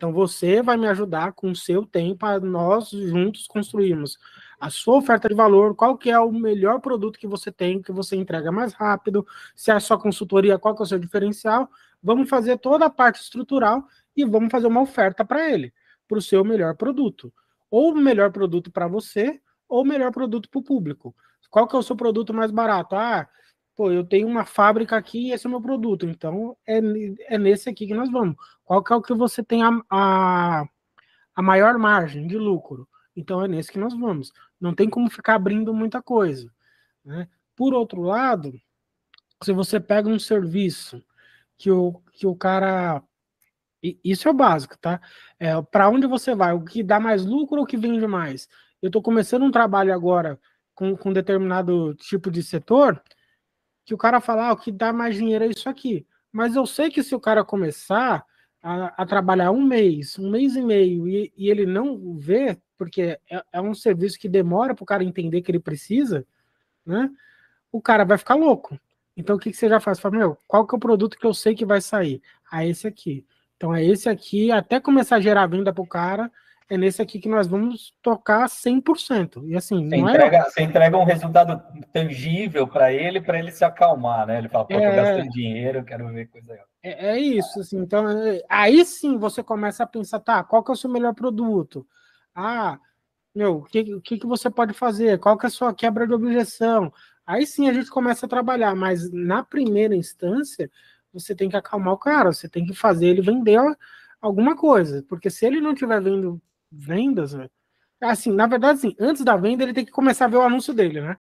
Então você vai me ajudar com o seu tempo a nós juntos construirmos a sua oferta de valor, qual que é o melhor produto que você tem, que você entrega mais rápido, se é a sua consultoria, qual que é o seu diferencial. Vamos fazer toda a parte estrutural e vamos fazer uma oferta para ele, para o seu melhor produto. Ou o melhor produto para você, ou o melhor produto para o público. Qual que é o seu produto mais barato? Ah, pô, eu tenho uma fábrica aqui e esse é o meu produto, então é, é nesse aqui que nós vamos. Qual que é o que você tem a, a, a maior margem de lucro? Então é nesse que nós vamos. Não tem como ficar abrindo muita coisa. Né? Por outro lado, se você pega um serviço que o, que o cara. Isso é o básico, tá? É, para onde você vai? O que dá mais lucro ou o que vende mais? Eu estou começando um trabalho agora com, com determinado tipo de setor que o cara fala, ah, o que dá mais dinheiro é isso aqui. Mas eu sei que se o cara começar a, a trabalhar um mês, um mês e meio, e, e ele não vê, porque é, é um serviço que demora para o cara entender que ele precisa, né? O cara vai ficar louco. Então o que, que você já faz? Você fala, meu, qual que é o produto que eu sei que vai sair? Ah, esse aqui. Então é esse aqui, até começar a gerar venda para o cara, é nesse aqui que nós vamos tocar 100%. E assim, você, é entrega, é... você entrega um resultado tangível para ele, para ele se acalmar, né? Ele fala, pô, é... gastando dinheiro, quero ver coisa É, é isso, assim, então é, aí sim você começa a pensar, tá, qual que é o seu melhor produto? Ah, meu, o que, que, que você pode fazer? Qual que é a sua quebra de objeção? Aí sim a gente começa a trabalhar, mas na primeira instância você tem que acalmar o cara, você tem que fazer ele vender alguma coisa, porque se ele não estiver vendo vendas, né? Assim, na verdade, assim, antes da venda, ele tem que começar a ver o anúncio dele, né?